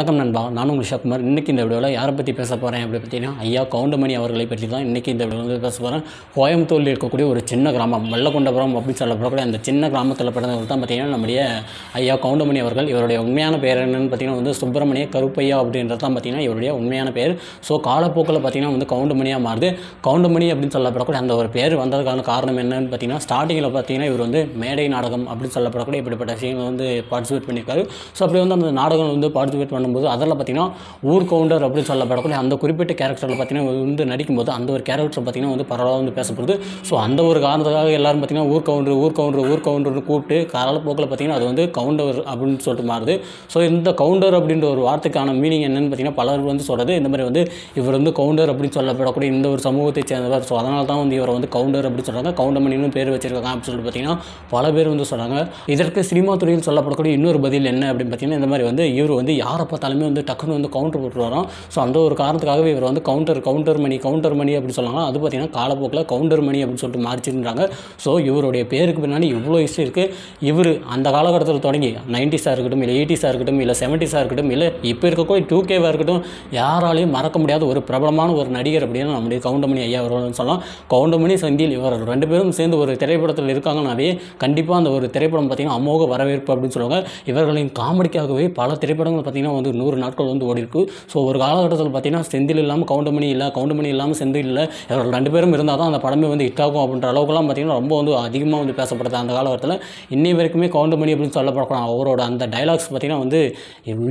வணக்கம் நண்பா நானும் உங்கள் ஷாக்குமார் இன்றைக்கி இந்த வீடியோவில் யாரை பற்றி பேச போகிறேன் அப்படி பார்த்தீங்கன்னா ஐயா கவுண்டமணி அவர்களை பற்றி தான் இன்றைக்கி இந்த வீடியோவில் வந்து பேச போகிறேன் கோயம்புத்தூரில் இருக்கக்கூடிய ஒரு சின்ன கிராமம் வெள்ளக்கொண்டபுரம் அப்படின்னு சொல்லப்படக்கூடிய அந்த சின்ன கிராமத்தில் பிறந்தவர்கள் தான் பார்த்தீங்கன்னா நம்முடைய ஐயா கவுண்டமணி அவர்கள் இவருடைய உண்மையான பேர் என்னென்னு பார்த்தீங்கன்னா வந்து சுப்பிரமணிய கருப்பையா அப்படின்றது தான் பார்த்தீங்கன்னா இவருடைய உண்மையான பேர் ஸோ காலப்போக்கில் பார்த்தீங்கன்னா வந்து கவுண்டமணியாக மாறுது கவுண்டமணி அப்படின்னு சொல்லப்படக்கூடிய அந்த ஒரு பேர் வந்ததுக்கான காரணம் என்னன்னு பார்த்தீங்கன்னா ஸ்டார்டிங்கில் பார்த்தீங்கன்னா இவர் வந்து மேடை நாடகம் அப்படின்னு சொல்லப்படக்கூடிய இப்படிப்பட்ட விஷயங்கள் வந்து பார்ட்டிசிபேட் பண்ணியிருக்காரு ஸோ அப்படி வந்து அந்த நாடகம் வந்து பார்ட்டிசிபேட் பண்ண பண்ணும்போது அதில் பார்த்திங்கன்னா ஊர் கவுண்டர் அப்படின்னு சொல்லப்படக்கூடிய அந்த குறிப்பிட்ட கேரக்டரில் பார்த்திங்கன்னா வந்து நடிக்கும்போது அந்த ஒரு கேரக்டர் பார்த்திங்கன்னா வந்து பரவாயில்ல வந்து பேசப்படுது ஸோ அந்த ஒரு காரணத்துக்காக எல்லோரும் பார்த்திங்கன்னா ஊர் கவுண்டர் ஊர் கவுண்டர் ஊர் கவுண்டர்னு கூப்பிட்டு காலப்போக்கில் பார்த்திங்கன்னா அது வந்து கவுண்டர் அப்படின்னு சொல்லிட்டு மாறுது ஸோ இந்த கவுண்டர் அப்படின்ற ஒரு வார்த்தைக்கான மீனிங் என்னென்னு பார்த்திங்கன்னா பலர் வந்து சொல்கிறது இந்த மாதிரி வந்து இவர் வந்து கவுண்டர் அப்படின்னு சொல்லப்படக்கூடிய இந்த ஒரு சமூகத்தை சேர்ந்தவர் ஸோ அதனால தான் வந்து இவரை வந்து கவுண்டர் அப்படின்னு சொல்கிறாங்க கவுண்டமணின்னு பேர் வச்சிருக்காங்க அப்படின்னு சொல்லிட்டு பார்த்திங்கன்னா பல பேர் வந்து சொல்கிறாங்க இதற்கு சினிமா துறையில் சொல்லப்படக்கூடிய இன்னொரு பதில் என்ன அப்படின்னு பார்த்திங்கன்னா இந்த மாதிரி வந்து இவர் வந்து யாரை பார்த்தாலுமே வந்து டக்குன்னு வந்து கவுண்டர் போட்டு வரோம் ஸோ அந்த ஒரு காரணத்துக்காகவே இவர் வந்து counter counter Mani counter Mani அப்படின்னு சொல்லலாம் அது பார்த்தீங்கன்னா காலப்போக்கில் கவுண்டர் மணி அப்படின்னு சொல்லிட்டு மாறிச்சிருந்தாங்க ஸோ இவருடைய பேருக்கு பின்னாடி இவ்வளோ ஹிஸ்ட்ரி இருக்குது இவர் அந்த காலகட்டத்தில் தொடங்கி நைன்டிஸாக இருக்கட்டும் இல்லை எயிட்டிஸாக இருக்கட்டும் இல்லை செவன்ட்டிஸாக இருக்கட்டும் இல்லை இப்போ இருக்கக்கூடிய டூ கேவாக இருக்கட்டும் யாராலையும் மறக்க முடியாத ஒரு பிரபலமான ஒரு நடிகர் அப்படின்னு நம்முடைய கவுண்டமணி ஐயா அவர்கள்னு சொல்லலாம் கவுண்டமணி சந்தியில் இவர் ரெண்டு பேரும் சேர்ந்து ஒரு திரைப்படத்தில் இருக்காங்கனாவே கண்டிப்பாக அந்த ஒரு திரைப்படம் பார்த்திங்கன்னா அமோக வரவேற்பு அப்படின்னு சொல்லுவாங்க இவர்களின் காமெடிக்காகவே பல திரைப்படங்கள் பார்த்தீங்கன்னா வந்து வந்து நூறு நாட்கள் வந்து ஓடி இருக்கு ஸோ ஒரு காலகட்டத்தில் பார்த்தீங்கன்னா செந்தில் இல்லாமல் கவுண்டமணி இல்லை கவுண்டமணி இல்லாமல் செந்தில் இல்லை இவர்கள் ரெண்டு பேரும் இருந்தால் தான் அந்த படமே வந்து ஹிட் ஆகும் அப்படின்ற அளவுக்குலாம் பார்த்தீங்கன்னா ரொம்ப வந்து அதிகமாக வந்து பேசப்படுது அந்த காலகட்டத்தில் இன்னி வரைக்குமே கவுண்டமணி அப்படின்னு சொல்லப்படக்கூடாது அவரோட அந்த டைலாக்ஸ் பார்த்தீங்கன்னா வந்து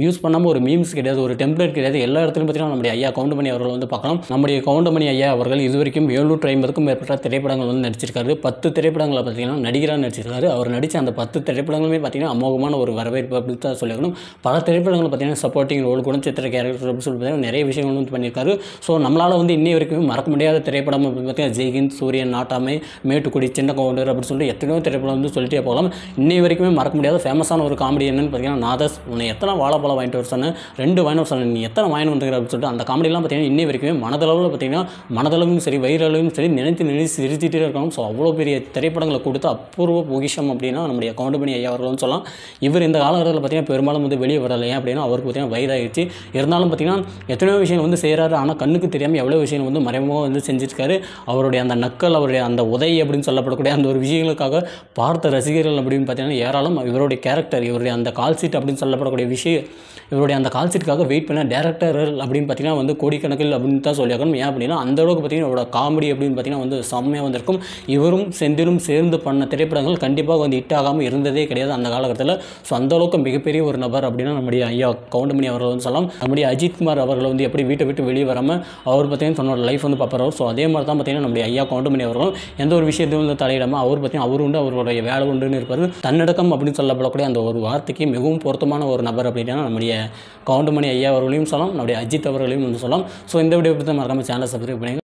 யூஸ் பண்ணாமல் ஒரு மீம்ஸ் கிடையாது ஒரு டெம்ப்ளேட் கிடையாது எல்லா இடத்துலையும் பார்த்தீங்கன்னா நம்முடைய ஐயா கவுண்டமணி அவர்கள் வந்து பார்க்கலாம் நம்முடைய கவுண்டமணி ஐயா அவர்கள் இது வரைக்கும் எழுநூற்றி ஐம்பதுக்கும் மேற்பட்ட திரைப்படங்கள் வந்து நடிச்சிருக்காரு பத்து திரைப்படங்களை பார்த்தீங்கன்னா நடிகராக நடிச்சிருக்காரு அவர் நடித்த அந்த பத்து திரைப்படங்களுமே பார்த்தீங்கன்னா அமோகமான ஒரு வரவேற்பு அப்படின்னு தான் சொல்லிக்கணும் பல திரைப்படங்கள் பார்த்தீங்கன்னா சப்போர்ட்டிங் ரோல் கூட சித்திர கேரக்டர் அப்படின்னு சொல்லி பார்த்தீங்கன்னா நிறைய விஷயங்கள் வந்து பண்ணியிருக்காரு ஸோ நம்மளால் வந்து இன்னை வரைக்கும் மறக்க முடியாத திரைப்படம் அப்படின்னு பார்த்தீங்கன்னா ஜெய்ஹிந்த் சூரியன் நாட்டாமை மேட்டுக்குடி சின்ன கவுண்டர் அப்படின்னு சொல்லிட்டு எத்தனையோ திரைப்படம் வந்து சொல்லிட்டே போகலாம் இன்னை வரைக்குமே மறக்க முடியாத ஃபேமஸான ஒரு காமெடி என்னன்னு பார்த்தீங்கன்னா நாதஸ் உன்னை எத்தனை வாழைப்பழம் வாங்கிட்டு வர சொன்னேன் ரெண்டு வர சொன்னேன் நீ எத்தனை வாங்கி வந்துருக்கிற அப்படின்னு சொல்லிட்டு அந்த காமெடிலாம் பார்த்தீங்கன்னா இன்னை வரைக்குமே மனதளவில் பார்த்தீங்கன்னா மனதளவும் சரி வயிறளவும் சரி நினைத்து நினைத்து சிரிச்சிட்டே இருக்காங்க ஸோ அவ்வளோ பெரிய திரைப்படங்களை கொடுத்து அபூர்வ பொகிஷம் அப்படின்னா நம்முடைய கவுண்டமணி ஐயா அவர்களும் சொல்லலாம் இவர் இந்த காலகட்டத்தில் பார்த்தீங்கன்னா பெரும்பாலும் வந்து வெளியே வரலையே அப்படின்னா அவருக்கு பார்த்தீங்கன்னா வயதாகிடுச்சு இருந்தாலும் பார்த்தீங்கன்னா எத்தனையோ விஷயங்கள் வந்து செய்கிறாரு ஆனால் கண்ணுக்கு தெரியாமல் எவ்வளோ விஷயங்கள் வந்து மறைமுகமாக வந்து செஞ்சுருக்காரு அவருடைய அந்த நக்கல் அவருடைய அந்த உதை அப்படின்னு சொல்லப்படக்கூடிய அந்த ஒரு விஷயங்களுக்காக பார்த்த ரசிகர்கள் அப்படின்னு பார்த்தீங்கன்னா ஏராளம் இவருடைய கேரக்டர் இவருடைய அந்த கால் சீட் அப்படின்னு சொல்லப்படக்கூடிய விஷயம் இவருடைய அந்த கால் சீட்டுக்காக வெயிட் பண்ண டேரக்டர்கள் அப்படின்னு பார்த்தீங்கன்னா வந்து கோடிக்கணக்கில் அப்படின்னு தான் சொல்லியாக்கணும் ஏன் அப்படின்னா அந்தளவுக்கு பார்த்தீங்கன்னா இவரோட காமெடி அப்படின்னு பார்த்தீங்கன்னா வந்து செம்மையாக வந்திருக்கும் இவரும் செந்திலும் சேர்ந்து பண்ண திரைப்படங்கள் கண்டிப்பாக வந்து ஹிட் ஆகாமல் இருந்ததே கிடையாது அந்த காலகட்டத்தில் ஸோ அந்தளவுக்கு மிகப்பெரிய ஒரு நபர் அப்படின்னா நம்முடைய ஐயா கவுண்டமணி அவர்கள் வந்து சொல்லலாம் நம்முடைய அஜித் குமார் அவர்கள் வந்து எப்படி வீட்டை விட்டு வெளியே வராமல் அவர் பார்த்தீங்கன்னா தன்னோட லைஃப் வந்து பார்ப்பார் ஸோ அதே மாதிரி தான் பார்த்தீங்கன்னா நம்முடைய ஐயா கவுண்டமணி அவர்களும் எந்த ஒரு விஷயத்தையும் வந்து தலையிடாமல் அவர் பார்த்தீங்கன்னா அவர் உண்டு அவருடைய வேலை உண்டுன்னு இருப்பார் தன்னடக்கம் அப்படின்னு சொல்லப்படக்கூடிய அந்த ஒரு வார்த்தைக்கு மிகவும் பொருத்தமான ஒரு நபர் அப்படின்னா நம்முடைய கவுண்டமணி ஐயா அவர்களையும் சொல்லலாம் நம்முடைய அஜித் அவர்களையும் வந்து சொல்லலாம் ஸோ இந்த வீடியோ பற்றி மறக்காமல் சேனலை சப்ஸ்கிரைப் பண்ணி